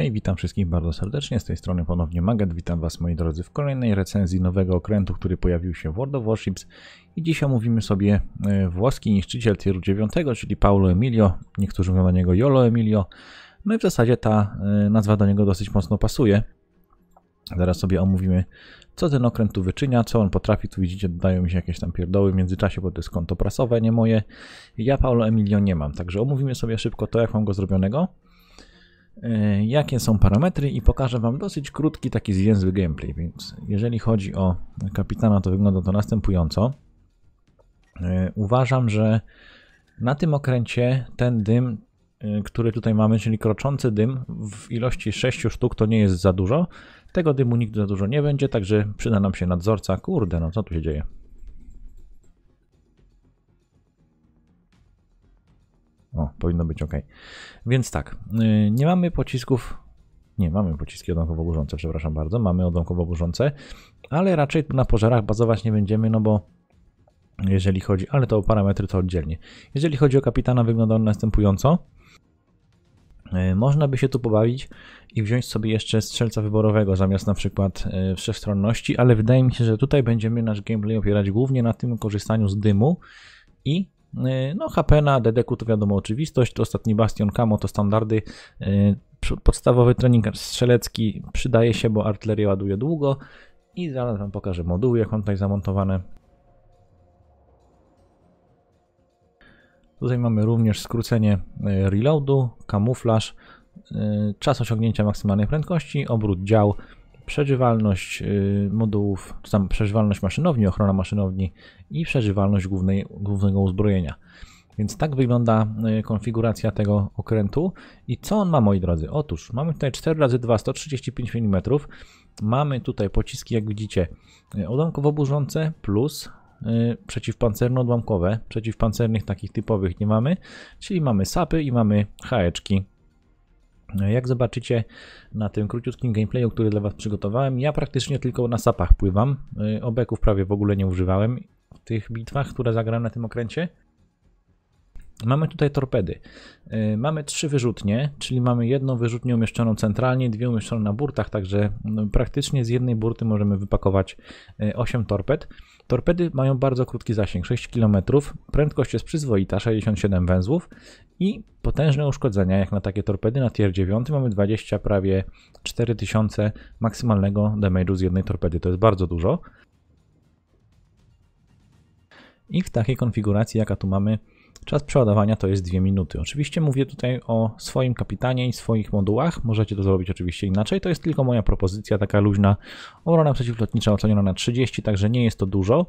Hej, witam wszystkich bardzo serdecznie, z tej strony ponownie Maget. witam was moi drodzy w kolejnej recenzji nowego okrętu, który pojawił się w World of Warships i dzisiaj mówimy sobie e, włoski niszczyciel tieru 9, czyli Paulo Emilio, niektórzy mówią na niego Jolo Emilio, no i w zasadzie ta e, nazwa do niego dosyć mocno pasuje. Zaraz sobie omówimy, co ten okręt tu wyczynia, co on potrafi. Tu widzicie, dodają mi się jakieś tam pierdoły w międzyczasie, bo to jest konto prasowe, nie moje. Ja Paulo Emilio nie mam, także omówimy sobie szybko to, jak mam go zrobionego. E, jakie są parametry i pokażę Wam dosyć krótki, taki zwięzły gameplay, więc jeżeli chodzi o kapitana, to wygląda to następująco. E, uważam, że na tym okręcie ten dym, e, który tutaj mamy, czyli kroczący dym w ilości 6 sztuk to nie jest za dużo. Tego dymu nigdy za dużo nie będzie, także przyda nam się nadzorca. Kurde, no co tu się dzieje? O, powinno być ok. Więc tak, y, nie mamy pocisków. Nie, mamy pociski odonkowo burzące, przepraszam bardzo. Mamy odonkowo burzące, ale raczej na pożarach bazować nie będziemy, no bo jeżeli chodzi, ale to o parametry to oddzielnie. Jeżeli chodzi o kapitana, wygląda on następująco. Y, można by się tu pobawić i wziąć sobie jeszcze strzelca wyborowego zamiast na przykład y, wszechstronności, ale wydaje mi się, że tutaj będziemy nasz gameplay opierać głównie na tym korzystaniu z dymu i E, no Hapena, Dedeku to wiadomo oczywistość, to ostatni bastion, Kamo to standardy, e, podstawowy trening strzelecki przydaje się, bo artyleria ładuje długo i zaraz Wam pokażę moduły, jak on tutaj zamontowane. Tutaj mamy również skrócenie e, reloadu, kamuflaż, czas osiągnięcia maksymalnej prędkości, obrót dział, przeżywalność y, modułów, czy tam przeżywalność maszynowni, ochrona maszynowni i przeżywalność głównej, głównego uzbrojenia. Więc tak wygląda y, konfiguracja tego okrętu. I co on ma, moi drodzy? Otóż mamy tutaj 4x2 135 mm. Mamy tutaj pociski, jak widzicie, y, odłamkowo burzące plus przeciwpancerno-odłamkowe. Przeciwpancernych takich typowych nie mamy. Czyli mamy sapy i mamy haeczki no jak zobaczycie na tym króciutkim gameplayu, który dla Was przygotowałem, ja praktycznie tylko na sapach pływam. Y, Obeków prawie w ogóle nie używałem w tych bitwach, które zagrałem na tym okręcie. Mamy tutaj torpedy. Y, mamy trzy wyrzutnie, czyli mamy jedną wyrzutnię umieszczoną centralnie, dwie umieszczone na burtach, także no, praktycznie z jednej burty możemy wypakować 8 y, torped. Torpedy mają bardzo krótki zasięg 6 km, prędkość jest przyzwoita 67 węzłów i potężne uszkodzenia jak na takie torpedy na tier 9 mamy 20 prawie 4000 maksymalnego damage'u z jednej torpedy, to jest bardzo dużo. I w takiej konfiguracji jaka tu mamy Czas przeładowania to jest 2 minuty. Oczywiście mówię tutaj o swoim kapitanie i swoich modułach. Możecie to zrobić oczywiście inaczej. To jest tylko moja propozycja, taka luźna. Obrona przeciwlotnicza oceniona na 30, także nie jest to dużo.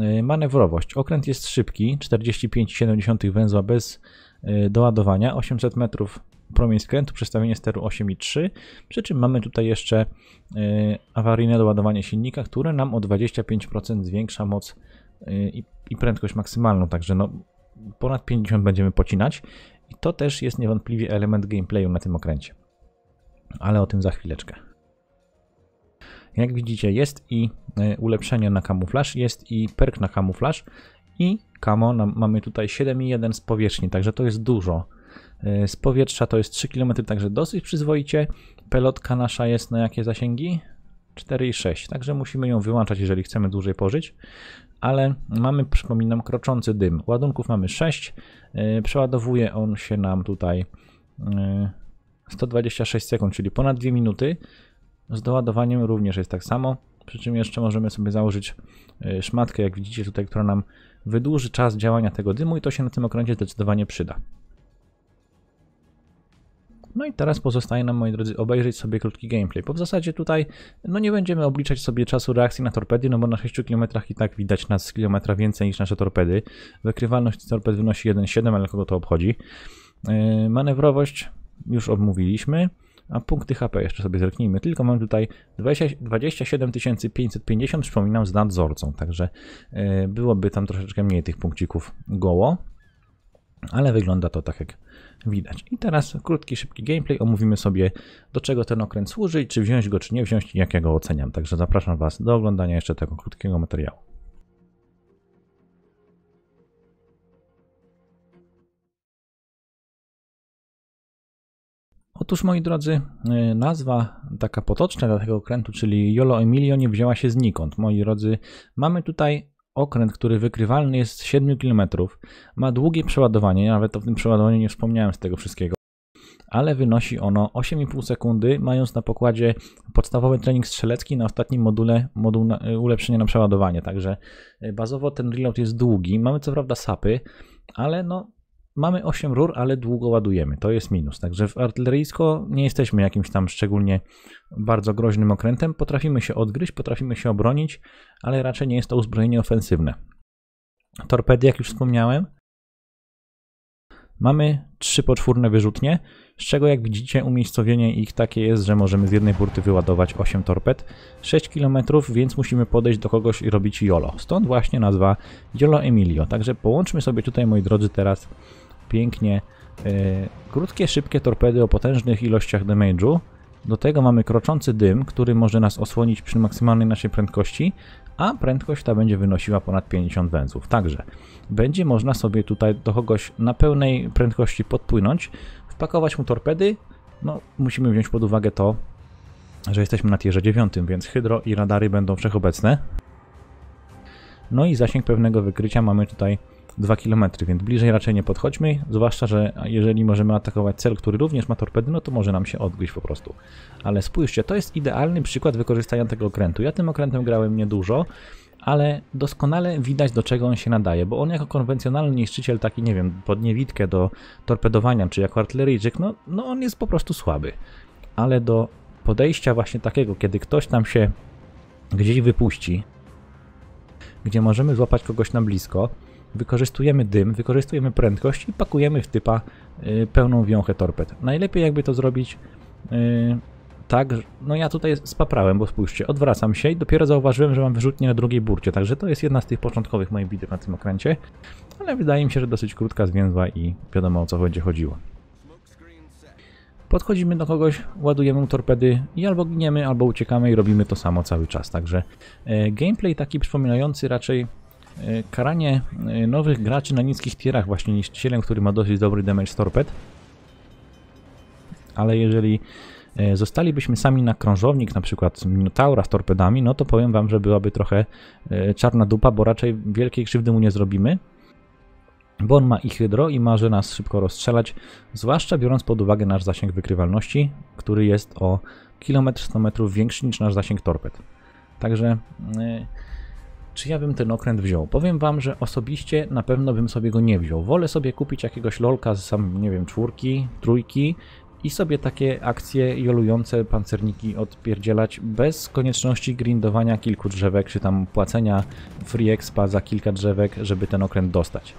Y, manewrowość. Okręt jest szybki, 45,7 węzła bez y, doładowania, 800 metrów promień skrętu, przestawienie steru 8 i 3, przy czym mamy tutaj jeszcze y, awaryjne doładowanie silnika, które nam o 25% zwiększa moc i prędkość maksymalną, także no ponad 50 będziemy pocinać i to też jest niewątpliwie element gameplayu na tym okręcie. Ale o tym za chwileczkę. Jak widzicie jest i e, ulepszenie na kamuflaż, jest i perk na kamuflaż i kamo mamy tutaj 7,1 z powierzchni, także to jest dużo. E, z powietrza to jest 3 km, także dosyć przyzwoicie. Pelotka nasza jest na jakie zasięgi? 4,6, także musimy ją wyłączać, jeżeli chcemy dłużej pożyć ale mamy, przypominam, kroczący dym. Ładunków mamy 6. E, przeładowuje on się nam tutaj 126 e, sekund, czyli ponad 2 minuty. Z doładowaniem również jest tak samo. Przy czym jeszcze możemy sobie założyć e, szmatkę, jak widzicie tutaj, która nam wydłuży czas działania tego dymu i to się na tym okręcie zdecydowanie przyda. No i teraz pozostaje nam, moi drodzy, obejrzeć sobie krótki gameplay, bo w zasadzie tutaj no nie będziemy obliczać sobie czasu reakcji na torpedy, no bo na 6 km i tak widać nas z kilometra więcej niż nasze torpedy. Wykrywalność torped wynosi 1,7, ale kogo to obchodzi. Yy, manewrowość już omówiliśmy. A punkty HP jeszcze sobie zerknijmy. Tylko mam tutaj 20, 27 550, przypominam, z nadzorcą. Także e, byłoby tam troszeczkę mniej tych punkcików goło ale wygląda to tak jak widać. I teraz krótki, szybki gameplay, omówimy sobie do czego ten okręt służy, czy wziąć go, czy nie wziąć i jak ja go oceniam. Także zapraszam Was do oglądania jeszcze tego krótkiego materiału. Otóż moi drodzy, e, nazwa taka potoczna dla tego okrętu, czyli Yolo Emilio nie wzięła się znikąd. Moi drodzy, mamy tutaj okręt, który wykrywalny jest z 7 km, ma długie przeładowanie, nawet o tym przeładowaniu nie wspomniałem z tego wszystkiego, ale wynosi ono 8,5 sekundy, mając na pokładzie podstawowy trening strzelecki na ostatnim module moduł na, e, ulepszenie na przeładowanie, także e, bazowo ten reload jest długi, mamy co prawda sapy, ale no Mamy 8 rur, ale długo ładujemy. To jest minus. Także w artyleryjsko nie jesteśmy jakimś tam szczególnie bardzo groźnym okrętem. Potrafimy się odgryźć, potrafimy się obronić, ale raczej nie jest to uzbrojenie ofensywne. Torpedy, jak już wspomniałem, Mamy trzy poczwórne wyrzutnie, z czego jak widzicie umiejscowienie ich takie jest, że możemy z jednej burty wyładować 8 torped, 6 km, więc musimy podejść do kogoś i robić YOLO. Stąd właśnie nazwa YOLO Emilio. Także połączmy sobie tutaj, moi drodzy, teraz pięknie yy, krótkie, szybkie torpedy o potężnych ilościach damage'u do tego mamy kroczący dym, który może nas osłonić przy maksymalnej naszej prędkości, a prędkość ta będzie wynosiła ponad 50 węzłów. Także będzie można sobie tutaj do kogoś na pełnej prędkości podpłynąć, wpakować mu torpedy. No, musimy wziąć pod uwagę to, że jesteśmy na tierze 9, więc hydro i radary będą wszechobecne. No i zasięg pewnego wykrycia mamy tutaj 2 km, więc bliżej raczej nie podchodźmy, zwłaszcza, że jeżeli możemy atakować cel, który również ma torpedy, no to może nam się odgryźć po prostu. Ale spójrzcie, to jest idealny przykład wykorzystania tego okrętu. Ja tym okrętem grałem niedużo, ale doskonale widać do czego on się nadaje, bo on jako konwencjonalny niszczyciel, taki nie wiem, pod niewidkę do torpedowania, czy jako artyleryjczyk, no, no on jest po prostu słaby. Ale do podejścia właśnie takiego, kiedy ktoś nam się gdzieś wypuści, gdzie możemy złapać kogoś na blisko, wykorzystujemy dym, wykorzystujemy prędkość i pakujemy w typa y, pełną wiąchę torped. Najlepiej jakby to zrobić y, tak, no ja tutaj spaprałem, bo spójrzcie, odwracam się i dopiero zauważyłem, że mam wyrzutnię na drugiej burcie, także to jest jedna z tych początkowych moich bitew na tym okręcie, ale wydaje mi się, że dosyć krótka, zwięzła i wiadomo o co będzie chodziło. Podchodzimy do kogoś, ładujemy mu torpedy i albo giniemy, albo uciekamy i robimy to samo cały czas, także y, gameplay taki przypominający raczej E, karanie e, nowych graczy na niskich tierach właśnie niszczycielem, który ma dosyć dobry damage z torped. Ale jeżeli e, zostalibyśmy sami na krążownik, na przykład Minotaura z torpedami, no to powiem wam, że byłaby trochę czarna dupa, bo raczej wielkiej krzywdy mu nie zrobimy. Bo on ma i hydro i może nas szybko rozstrzelać, zwłaszcza biorąc pod uwagę nasz zasięg wykrywalności, który jest o kilometr 100 metrów większy niż nasz zasięg torped. Także... Yy czy ja bym ten okręt wziął? Powiem wam, że osobiście na pewno bym sobie go nie wziął. Wolę sobie kupić jakiegoś lolka z sam, nie wiem, czwórki, trójki i sobie takie akcje jolujące pancerniki odpierdzielać bez konieczności grindowania kilku drzewek, czy tam płacenia free expa za kilka drzewek, żeby ten okręt dostać.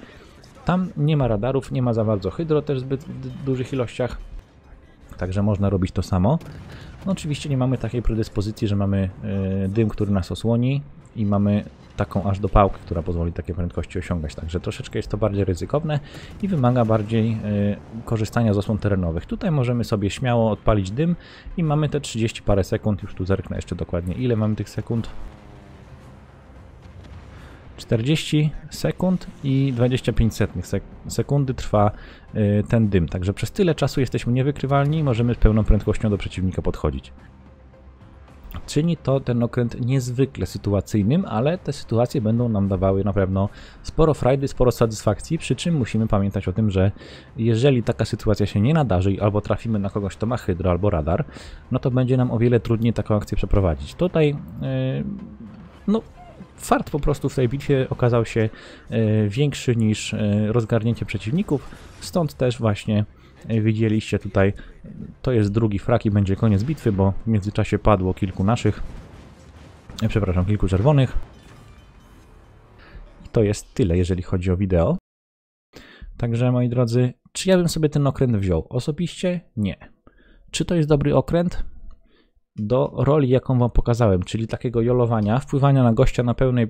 Tam nie ma radarów, nie ma za bardzo hydro też w zbyt dużych ilościach, także można robić to samo. No oczywiście nie mamy takiej predyspozycji, że mamy e, dym, który nas osłoni i mamy taką aż do pałki, która pozwoli takie prędkości osiągać. Także troszeczkę jest to bardziej ryzykowne i wymaga bardziej y, korzystania z osłon terenowych. Tutaj możemy sobie śmiało odpalić dym i mamy te 30 parę sekund. Już tu zerknę jeszcze dokładnie ile mamy tych sekund. 40 sekund i 25 setnych sekundy trwa y, ten dym. Także przez tyle czasu jesteśmy niewykrywalni i możemy z pełną prędkością do przeciwnika podchodzić. Czyni to ten okręt niezwykle sytuacyjnym, ale te sytuacje będą nam dawały na pewno sporo frajdy, sporo satysfakcji, przy czym musimy pamiętać o tym, że jeżeli taka sytuacja się nie nadarzy albo trafimy na kogoś, kto ma hydro albo radar, no to będzie nam o wiele trudniej taką akcję przeprowadzić. Tutaj, yy, no, fart po prostu w tej bitwie okazał się e, większy niż e, rozgarnięcie przeciwników, stąd też właśnie widzieliście tutaj. To jest drugi frak i będzie koniec bitwy, bo w międzyczasie padło kilku naszych, e, przepraszam, kilku czerwonych. I to jest tyle, jeżeli chodzi o wideo. Także, moi drodzy, czy ja bym sobie ten okręt wziął? Osobiście nie. Czy to jest dobry okręt? Do roli, jaką wam pokazałem, czyli takiego jolowania, wpływania na gościa na pełnej,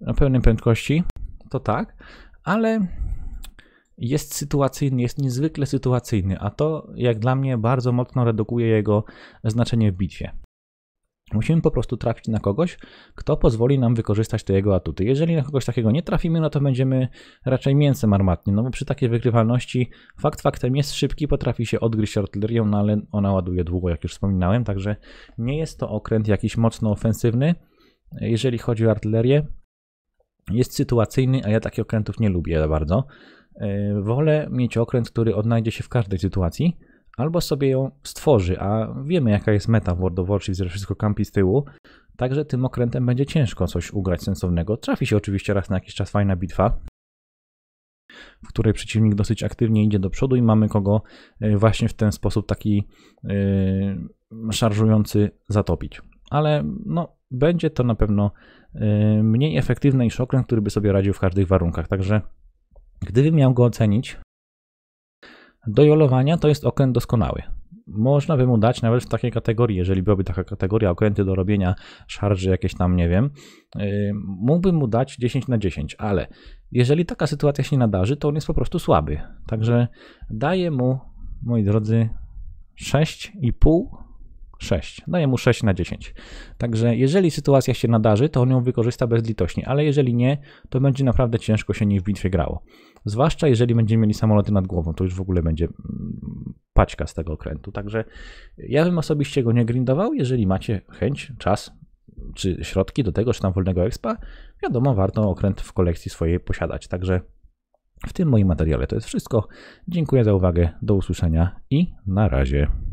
na pełnej prędkości, to tak, ale jest sytuacyjny, jest niezwykle sytuacyjny, a to jak dla mnie bardzo mocno redukuje jego znaczenie w bitwie. Musimy po prostu trafić na kogoś, kto pozwoli nam wykorzystać te jego atuty. Jeżeli na kogoś takiego nie trafimy, no to będziemy raczej mięsem armatnim, no bo przy takiej wykrywalności fakt faktem jest szybki, potrafi się odgryźć artylerią, no ale ona ładuje długo, jak już wspominałem, także nie jest to okręt jakiś mocno ofensywny, jeżeli chodzi o artylerię. Jest sytuacyjny, a ja takich okrętów nie lubię za bardzo. E, wolę mieć okręt, który odnajdzie się w każdej sytuacji, albo sobie ją stworzy, a wiemy jaka jest meta w World of Warships, że wszystko kampi z tyłu, także tym okrętem będzie ciężko coś ugrać sensownego. Trafi się oczywiście raz na jakiś czas fajna bitwa, w której przeciwnik dosyć aktywnie idzie do przodu i mamy kogo e, właśnie w ten sposób taki yy, szarżujący zatopić. Ale no, będzie to na pewno mniej efektywny niż okręt, który by sobie radził w każdych warunkach. Także Gdybym miał go ocenić, do jolowania to jest okręt doskonały. Można by mu dać nawet w takiej kategorii, jeżeli byłaby taka kategoria okręty do robienia szarży jakieś tam, nie wiem, yy, mógłbym mu dać 10 na 10, ale jeżeli taka sytuacja się nadarzy, to on jest po prostu słaby. Także daję mu, moi drodzy, 6,5 6. Daję mu 6 na 10. Także jeżeli sytuacja się nadarzy, to on ją wykorzysta bezlitośnie, ale jeżeli nie, to będzie naprawdę ciężko się nim w bitwie grało. Zwłaszcza jeżeli będziemy mieli samoloty nad głową, to już w ogóle będzie mm, paćka z tego okrętu. Także ja bym osobiście go nie grindował. Jeżeli macie chęć, czas, czy środki do tego, czy tam wolnego expa, wiadomo, warto okręt w kolekcji swojej posiadać. Także w tym moim materiale to jest wszystko. Dziękuję za uwagę, do usłyszenia i na razie.